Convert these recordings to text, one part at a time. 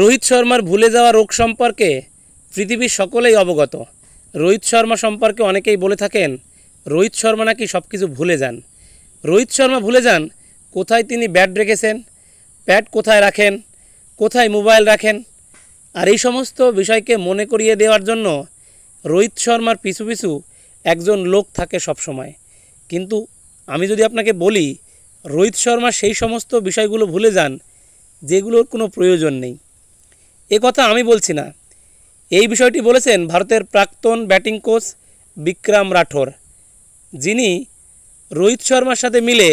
রোহিত শর্মার ভুলে যাওয়া রোগ সম্পর্কে পৃথিবীর সকলেই অবগত রোহিত শর্মা সম্পর্কে অনেকেই বলে থাকেন রোহিত শর্মা নাকি সব কিছু ভুলে যান রোহিত শর্মা ভুলে যান কোথায় তিনি ব্যাট রেখেছেন প্যাট কোথায় রাখেন কোথায় মোবাইল রাখেন আর এই সমস্ত বিষয়কে মনে করিয়ে দেওয়ার জন্য রোহিত শর্মার পিছু পিছু একজন লোক থাকে সবসময় কিন্তু আমি যদি আপনাকে বলি রোহিত শর্মা সেই সমস্ত বিষয়গুলো ভুলে যান যেগুলোর কোনো প্রয়োজন নেই এ কথা আমি বলছি না এই বিষয়টি বলেছেন ভারতের প্রাক্তন ব্যাটিং কোচ বিক্রম রাঠোর যিনি রোহিত শর্মার সাথে মিলে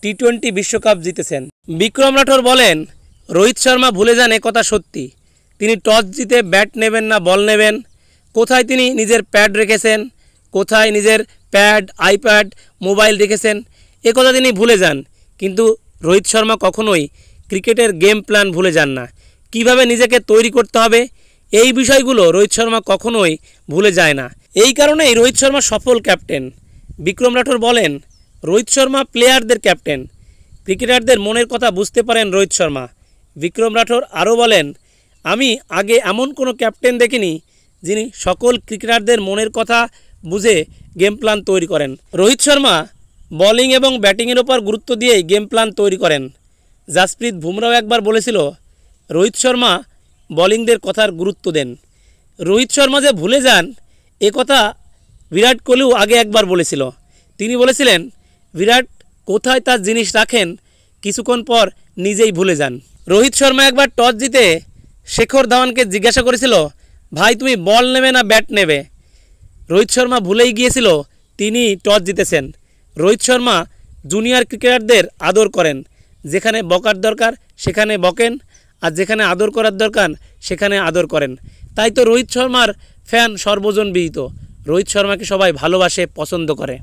টি টোয়েন্টি বিশ্বকাপ জিতেছেন বিক্রম রাঠোর বলেন রোহিত শর্মা ভুলে যান কথা সত্যি তিনি টস জিতে ব্যাট নেবেন না বল নেবেন কোথায় তিনি নিজের প্যাড রেখেছেন কোথায় নিজের প্যাড আইপ্যাড মোবাইল রেখেছেন একথা কথা তিনি ভুলে যান কিন্তু রোহিত শর্মা কখনোই ক্রিকেটের গেম প্ল্যান ভুলে যান না কিভাবে নিজেকে তৈরি করতে হবে এই বিষয়গুলো রোহিত শর্মা কখনোই ভুলে যায় না এই কারণেই রোহিত শর্মা সফল ক্যাপ্টেন বিক্রম রাঠোর বলেন রোহিত শর্মা প্লেয়ারদের ক্যাপ্টেন ক্রিকেটারদের মনের কথা বুঝতে পারেন রোহিত শর্মা বিক্রম রাঠোর আরও বলেন আমি আগে এমন কোনো ক্যাপ্টেন দেখিনি যিনি সকল ক্রিকেটারদের মনের কথা বুঝে গেম প্ল্যান তৈরি করেন রোহিত শর্মা বলিং এবং ব্যাটিংয়ের ওপর গুরুত্ব দিয়েই গেম প্ল্যান তৈরি করেন জাসপ্রীত বুমরাও একবার বলেছিল রোহিত শর্মা বলিংদের কথার গুরুত্ব দেন রোহিত শর্মা যে ভুলে যান এ কথা বিরাট কোহলিও আগে একবার বলেছিল তিনি বলেছিলেন বিরাট কোথায় তার জিনিস রাখেন কিছুক্ষণ পর নিজেই ভুলে যান রোহিত শর্মা একবার টস জিতে শেখর ধাওয়ানকে জিজ্ঞাসা করেছিল ভাই তুমি বল নেবে না ব্যাট নেবে রোহিত শর্মা ভুলেই গিয়েছিল তিনি টস জিতেছেন রোহিত শর্মা জুনিয়র ক্রিকেটারদের আদর করেন যেখানে বকার দরকার সেখানে বকেন আর যেখানে আদর করার দরকার সেখানে আদর করেন তাই তো রোহিত শর্মার ফ্যান সর্বজন বিহিত রোহিত শর্মাকে সবাই ভালোবাসে পছন্দ করে